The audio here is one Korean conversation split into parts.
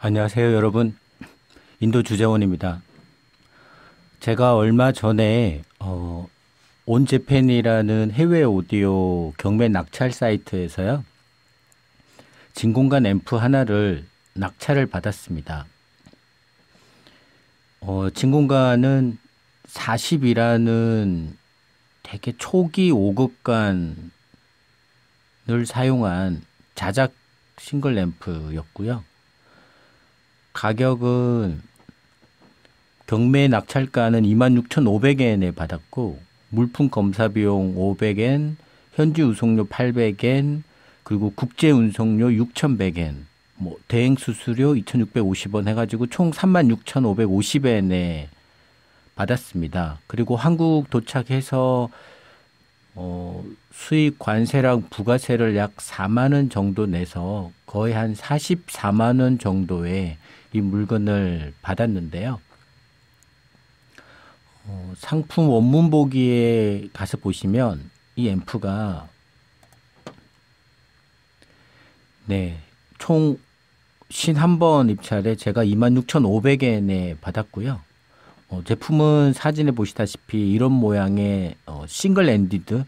안녕하세요, 여러분. 인도 주재원입니다. 제가 얼마 전에 어, 온재팬이라는 해외 오디오 경매 낙찰 사이트에서요. 진공관 앰프 하나를 낙찰을 받았습니다. 어, 진공관은 40이라는 되게 초기 5급관을 사용한 자작 싱글 앰프였고요. 가격은 경매 낙찰가는 26,500엔에 받았고 물품 검사 비용 500엔, 현지 운송료 800엔, 그리고 국제 운송료 6,100엔, 뭐 대행 수수료 2,650원 해가지고 총 36,550엔에 받았습니다. 그리고 한국 도착해서 어, 수익 관세랑 부가세를 약 4만 원 정도 내서 거의 한 44만 원 정도의 이 물건을 받았는데요. 어, 상품 원문 보기에 가서 보시면 이 앰프가 네, 총 51번 입찰에 제가 26,500엔에 받았고요. 어, 제품은 사진에 보시다시피 이런 모양의 어, 싱글 엔디드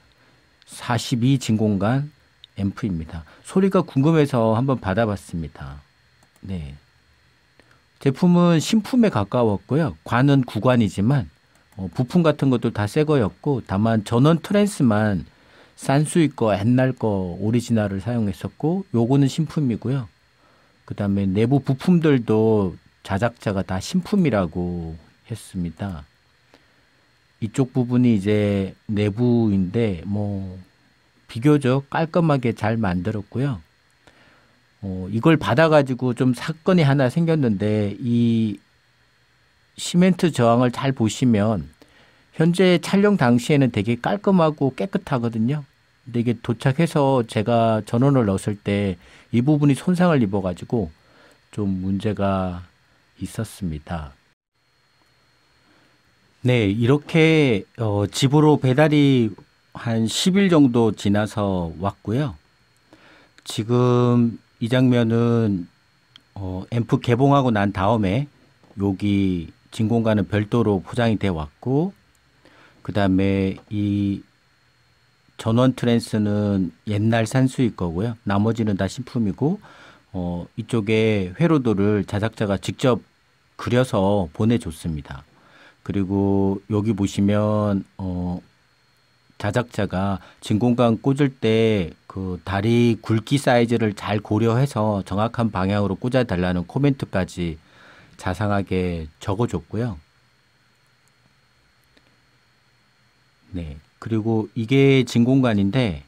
42 진공관 앰프입니다. 소리가 궁금해서 한번 받아봤습니다. 네. 제품은 신품에 가까웠고요. 관은 구관이지만 어, 부품 같은 것도 다 새 거였고 다만 전원 트랜스만 싼수 있고 옛날 거 오리지널을 사용했었고 요거는 신품이고요. 그다음에 내부 부품들도 자작자가 다 신품이라고 했습니다. 이쪽 부분이 이제 내부인데 뭐 비교적 깔끔하게 잘 만들었고요. 어, 이걸 받아가지고 좀 사건이 하나 생겼는데 이 시멘트 저항을 잘 보시면 현재 촬영 당시에는 되게 깔끔하고 깨끗하거든요. 근데 이게 도착해서 제가 전원을 넣었을 때 이 부분이 손상을 입어가지고 좀 문제가 있었습니다. 네, 이렇게 어, 집으로 배달이 한 10일 정도 지나서 왔고요. 지금 이 장면은 어, 앰프 개봉하고 난 다음에 여기 진공관은 별도로 포장이 돼 왔고 그 다음에 이 전원 트랜스는 옛날 산수일 거고요. 나머지는 다 신품이고 어, 이쪽에 회로도를 자작자가 직접 그려서 보내줬습니다. 그리고 여기 보시면 어, 자작자가 진공관 꽂을 때 그 다리 굵기 사이즈를 잘 고려해서 정확한 방향으로 꽂아달라는 코멘트까지 자상하게 적어줬고요. 네. 그리고 이게 진공관인데,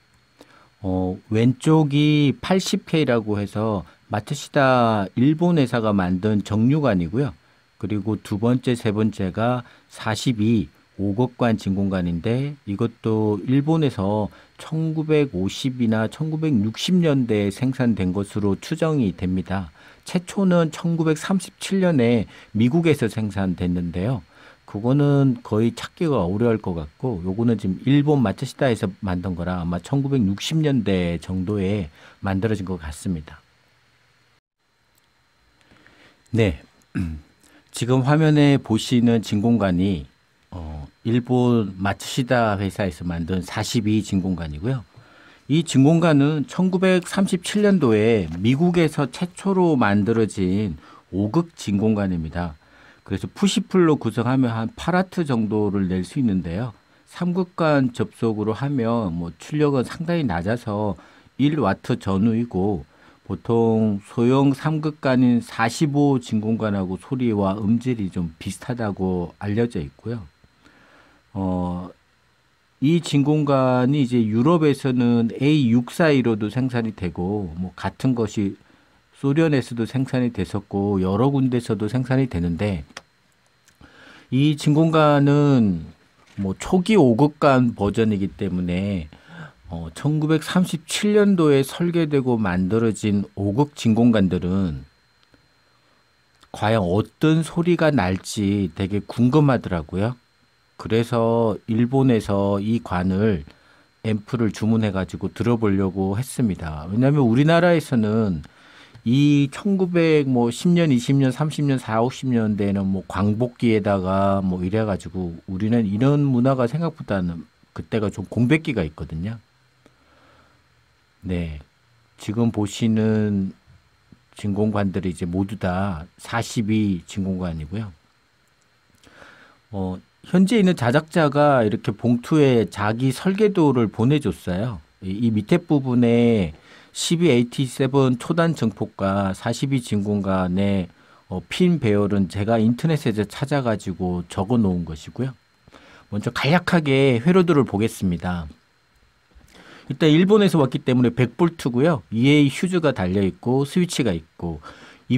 어, 왼쪽이 80K라고 해서 마츠시다 일본 회사가 만든 정류관이고요. 그리고 두 번째, 세 번째가 42, 오곡관 진공관인데 이것도 일본에서 1950이나 1960년대에 생산된 것으로 추정이 됩니다. 최초는 1937년에 미국에서 생산됐는데요. 그거는 거의 찾기가 어려울 것 같고 요거는 지금 일본 마츠시다에서 만든 거라 아마 1960년대 정도에 만들어진 것 같습니다. 네. 지금 화면에 보시는 진공관이 어, 일본 마츠시다 회사에서 만든 42 진공관이고요. 이 진공관은 1937년도에 미국에서 최초로 만들어진 5극 진공관입니다. 그래서 푸시풀로 구성하면 한 8아트 정도를 낼 수 있는데요. 3극관 접속으로 하면 뭐 출력은 상당히 낮아서 1와트 전후이고 보통 소형 3극관인45 진공관하고 소리와 음질이 좀 비슷하다고 알려져 있고요. 이 진공관이 이제 유럽에서는 A642로도 생산이 되고 뭐 같은 것이 소련에서도 생산이 됐었고 여러 군데서도 생산이 되는데 이 진공관은 뭐 초기 5급간 버전이기 때문에 어 1937년도에 설계되고 만들어진 5급 진공관들은 과연 어떤 소리가 날지 되게 궁금하더라고요. 그래서 일본에서 이 관을 앰플을 주문해 가지고 들어보려고 했습니다. 왜냐하면 우리나라에서는 이 1910년, 20년, 30년, 40, 50년대에는 뭐 광복기에다가 뭐 이래 가지고 우리는 이런 문화가 생각보다는 그때가 좀 공백기가 있거든요. 네. 지금 보시는 진공관들이 이제 모두 다 42 진공관이고요. 어, 현재 있는 자작자가 이렇게 봉투에 자기 설계도를 보내줬어요. 이, 밑에 부분에 12AT7 초단 증폭과 42 진공 관의 어, 핀 배열은 제가 인터넷에서 찾아가지고 적어 놓은 것이고요. 먼저 간략하게 회로도를 보겠습니다. 일단 일본에서 왔기 때문에 100볼트고요. EA 휴즈가 달려 있고 스위치가 있고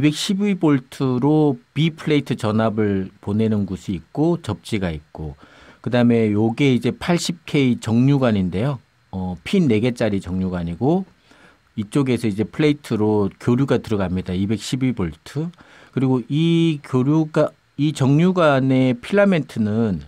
212볼트로 B 플레이트 전압을 보내는 곳이 있고 접지가 있고 그다음에 요게 이제 80K 정류관인데요. 어, 핀 4개짜리 정류관이고 이쪽에서 이제 플레이트로 교류가 들어갑니다. 212볼트. 그리고 이 교류가 이 정류관의 필라멘트는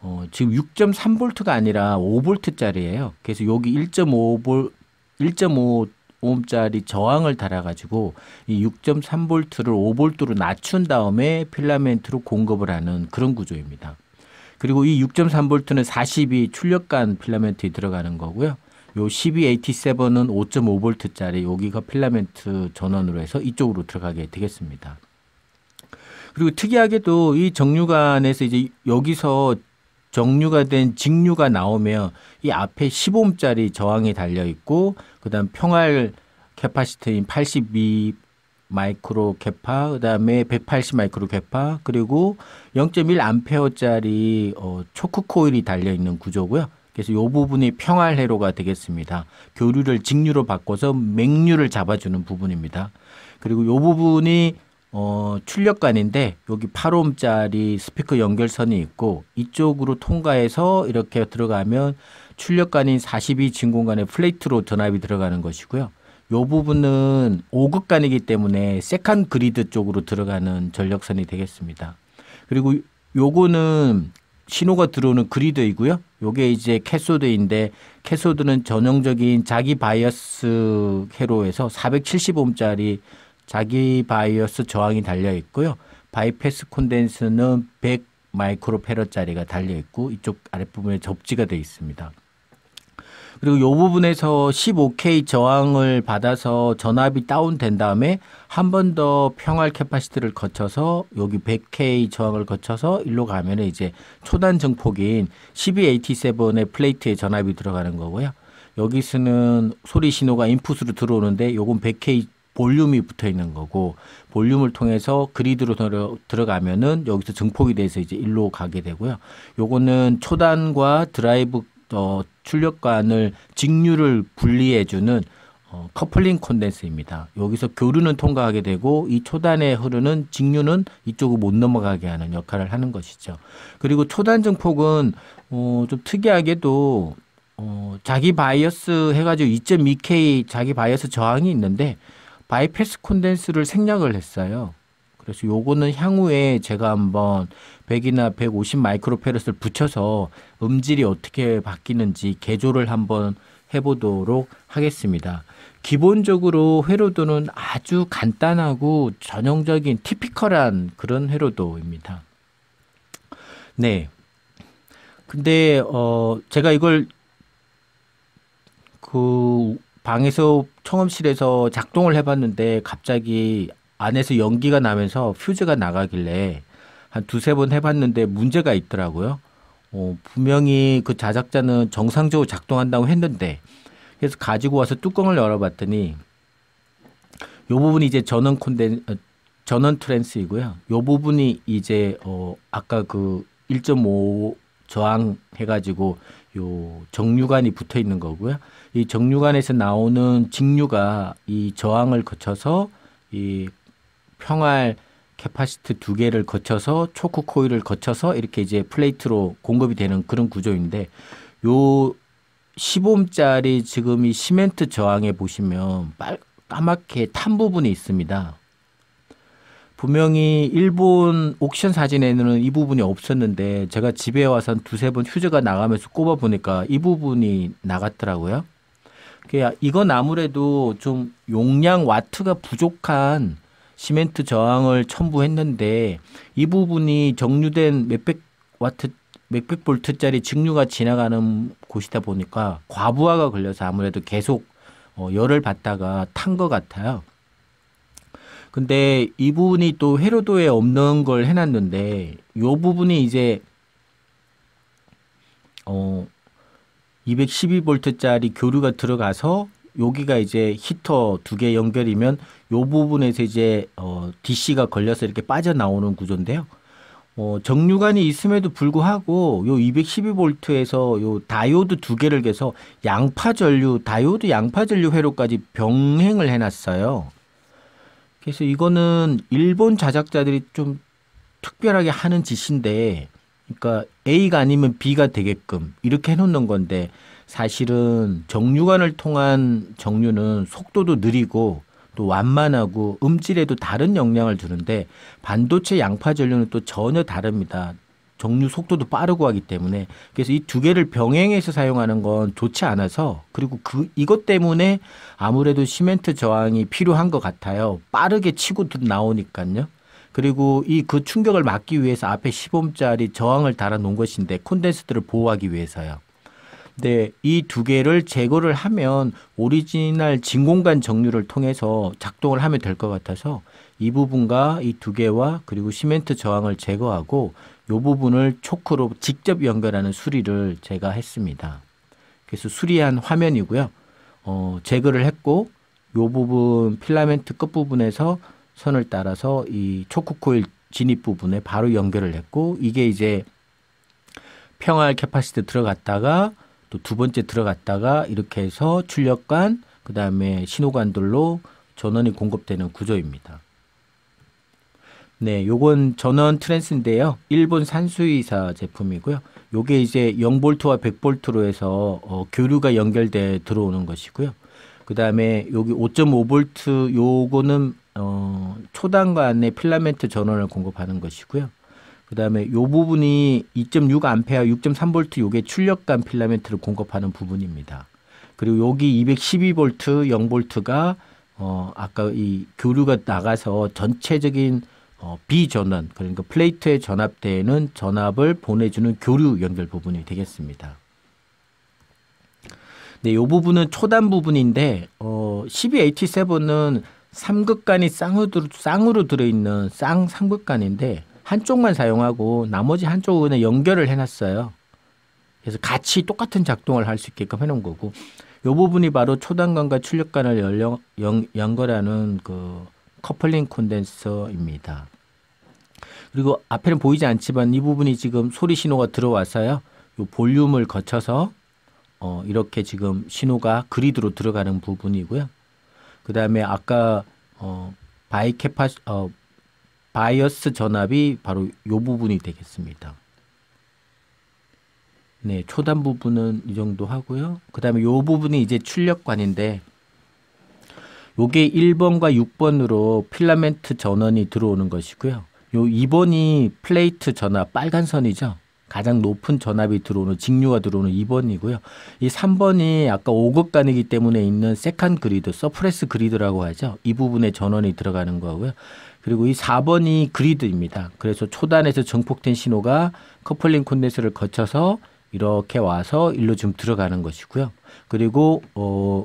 어, 지금 6.3볼트가 아니라 5볼트짜리예요. 그래서 여기 1.5볼 1.5 5옴짜리 저항을 달아가지고 이 6.3볼트를 5볼트로 낮춘 다음에 필라멘트로 공급을 하는 그런 구조입니다. 그리고 이 6.3볼트는 42 출력간 필라멘트에 들어가는 거고요. 이 12AT7은 5.5볼트짜리 여기가 필라멘트 전원으로 해서 이쪽으로 들어가게 되겠습니다. 그리고 특이하게도 이 정류관에서 이제 여기서 정류가 된 직류가 나오면 이 앞에 15옴짜리 저항이 달려 있고 그다음 평활 캐파시트인 82 마이크로 개파, 그다음에 180 마이크로 개파, 그리고 0.1 암페어짜리 어, 초크 코일이 달려 있는 구조고요. 그래서 이 부분이 평활 회로가 되겠습니다. 교류를 직류로 바꿔서 맥류를 잡아주는 부분입니다. 그리고 이 부분이 어, 출력관인데 여기 8옴짜리 스피커 연결선이 있고 이쪽으로 통과해서 이렇게 들어가면 출력관인 42 진공관의 플레이트로 전압이 들어가는 것이고요. 이 부분은 5극관이기 때문에 세컨 그리드 쪽으로 들어가는 전력선이 되겠습니다. 그리고 요거는 신호가 들어오는 그리드이고요. 요게 이제 캐소드인데 캐소드는 전형적인 자기 바이어스 회로에서 470옴짜리 자기 바이어스 저항이 달려 있고요. 바이패스 콘덴스는 100 마이크로페럿짜리가 달려 있고 이쪽 아랫부분에 접지가 되어 있습니다. 그리고 이 부분에서 15K 저항을 받아서 전압이 다운된 다음에 한 번 더 평활 캐파시트를 거쳐서 여기 100K 저항을 거쳐서 일로 가면 이제 초단 증폭인 12AT7의 플레이트에 전압이 들어가는 거고요. 여기서는 소리 신호가 인풋으로 들어오는데 이건 100K 볼륨이 붙어 있는 거고 볼륨을 통해서 그리드로 들어, 들어가면은 여기서 증폭이 돼서 이제 일로 가게 되고요. 요거는 초단과 드라이브 어, 출력관을 직류를 분리해주는 어, 커플링 콘덴서입니다. 여기서 교류는 통과하게 되고 이 초단에 흐르는 직류는 이쪽을 못 넘어가게 하는 역할을 하는 것이죠. 그리고 초단 증폭은 어, 좀 특이하게도 어, 자기 바이어스 해가지고 2.2K 자기 바이어스 저항이 있는데 바이패스 콘덴스를 생략을 했어요. 그래서 요거는 향후에 제가 한번 100이나 150마이크로페럿을 붙여서 음질이 어떻게 바뀌는지 개조를 한번 해보도록 하겠습니다. 기본적으로 회로도는 아주 간단하고 전형적인 티피컬한 그런 회로도입니다. 네. 근데 어 제가 이걸 그 방에서 청음실에서 작동을 해봤는데 갑자기 안에서 연기가 나면서 퓨즈가 나가길래 한 두세 번 해봤는데 문제가 있더라고요. 어, 분명히 그 자작자는 정상적으로 작동한다고 했는데 그래서 가지고 와서 뚜껑을 열어봤더니 요 부분이 이제 전원 콘덴 어, 전원 트랜스이고요. 요 부분이 이제 어 아까 그 1.5 저항 해가지고 요 정류관이 붙어 있는 거고요. 이 정류관에서 나오는 직류가 이 저항을 거쳐서 이 평활 캐파시트 두 개를 거쳐서 초크 코일을 거쳐서 이렇게 이제 플레이트로 공급이 되는 그런 구조인데 요 15옴짜리 지금 이 시멘트 저항에 보시면 빨 까맣게 탄 부분이 있습니다. 분명히 일본 옥션 사진에는 이 부분이 없었는데 제가 집에 와선 두세 번휴재가 나가면서 꼽아 보니까 이 부분이 나갔더라고요. 이건 아무래도 좀 용량 와트가 부족한 시멘트 저항을 첨부했는데 이 부분이 정류된 몇백 와트 몇백 볼트짜리 직류가 지나가는 곳이다 보니까 과부하가 걸려서 아무래도 계속 어, 열을 받다가 탄 것 같아요. 근데 이 부분이 또회로도에 없는 걸 해놨는데 요 부분이 이제 어 212볼트짜리 교류가 들어가서 여기가 이제 히터 두 개 연결이면 요 부분에서 이제 어 DC가 걸려서 이렇게 빠져나오는 구조인데요. 어 정류관이 있음에도 불구하고 요 212볼트에서 요 다이오드 두 개를 개서 양파 전류 다이오드 양파 전류 회로까지 병행을 해 놨어요. 그래서 이거는 일본 자작자들이 좀 특별하게 하는 짓인데, 그러니까 A가 아니면 B가 되게끔 이렇게 해놓는 건데 사실은 정류관을 통한 정류는 속도도 느리고 또 완만하고 음질에도 다른 영향을 주는데 반도체 양파 전류는 또 전혀 다릅니다. 정류 속도도 빠르고 하기 때문에 그래서 이 두 개를 병행해서 사용하는 건 좋지 않아서 그리고 그 이것 때문에 아무래도 시멘트 저항이 필요한 것 같아요. 빠르게 치고 나오니까요. 그리고 이 그 충격을 막기 위해서 앞에 1 5옴짜리 저항을 달아 놓은 것인데 콘덴스들을 보호하기 위해서요. 네, 이 두 개를 제거를 하면 오리지널 진공관 정류를 통해서 작동을 하면 될 것 같아서 이 부분과 이 두 개와 그리고 시멘트 저항을 제거하고 이 부분을 초크로 직접 연결하는 수리를 제가 했습니다. 그래서 수리한 화면이고요. 어, 제거를 했고 이 부분 필라멘트 끝부분에서 선을 따라서 이 초크 코일 진입 부분에 바로 연결을 했고 이게 이제 평화 캐파시트 들어갔다가 또두 번째 들어갔다가 이렇게 해서 출력관 그다음에 신호관들로 전원이 공급되는 구조입니다. 네, 요건 전원 트랜스인데요. 일본 산수이사 제품이고요. 요게 이제 0볼와1 0 0볼로 해서 어, 교류가 연결돼 들어오는 것이고요. 그다음에 여기 5 5볼 요거는 어, 초단과 안 필라멘트 전원을 공급하는 것이고요. 그다음에 요 부분이 2.6 암페어 6.3 볼트 요게 출력감 필라멘트를 공급하는 부분입니다. 그리고 여기 212 볼트 0 볼트가 어 아까 이 교류가 나가서 전체적인 어, 비전원 그러니까 플레이트에 전압되는 전압을 보내주는 교류 연결 부분이 되겠습니다. 네, 요 부분은 초단 부분인데 어, 1 2 a 7은 삼극간이 쌍으로, 쌍으로 들어있는 쌍삼극간인데 한쪽만 사용하고 나머지 한쪽은 연결을 해놨어요. 그래서 같이 똑같은 작동을 할 수 있게끔 해놓은 거고 이 부분이 바로 초단관과 출력관을 연결하는그 커플링 콘덴서입니다. 그리고 앞에는 보이지 않지만 이 부분이 지금 소리 신호가 들어와서요. 이 볼륨을 거쳐서 어, 이렇게 지금 신호가 그리드로 들어가는 부분이고요. 그 다음에 아까 어, 바이 캐파 어, 바이어스 전압이 바로 이 부분이 되겠습니다. 네, 초단 부분은 이 정도 하고요. 그 다음에 이 부분이 이제 출력관인데 요게 1번과 6번으로 필라멘트 전원이 들어오는 것이고요. 요 2번이 플레이트 전압, 빨간 선이죠. 가장 높은 전압이 들어오는 직류가 들어오는 2번이고요. 이 3번이 아까 5급 단위이기 때문에 있는 세컨 그리드, 서프레스 그리드라고 하죠. 이 부분에 전원이 들어가는 거고요. 그리고 이 4번이 그리드입니다. 그래서 초단에서 정폭된 신호가 커플링 콘덴서를 거쳐서 이렇게 와서 일로 지금 들어가는 것이고요. 그리고 어,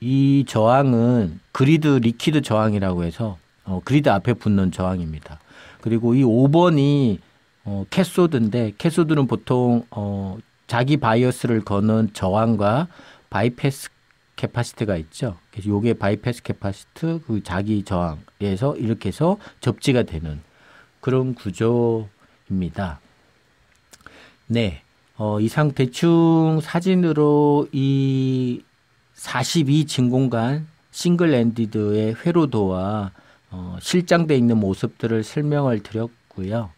이 저항은 그리드 리퀴드 저항이라고 해서 어, 그리드 앞에 붙는 저항입니다. 그리고 이 5번이 어, 캐소드인데 캐소드는 보통 어, 자기 바이어스를 거는 저항과 바이패스 캐파시트가 있죠. 그래서 요게 바이패스 캐파시트 그 자기 저항에서 이렇게 해서 접지가 되는 그런 구조입니다. 네. 어, 이상 대충 사진으로 이 42 진공관 싱글 엔디드의 회로도와 어, 실장돼 있는 모습들을 설명을 드렸고요.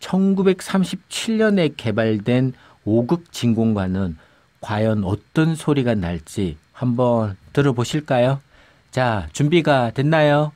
1937년에 개발된 5극 진공관은 과연 어떤 소리가 날지 한번 들어보실까요? 자, 준비가 됐나요?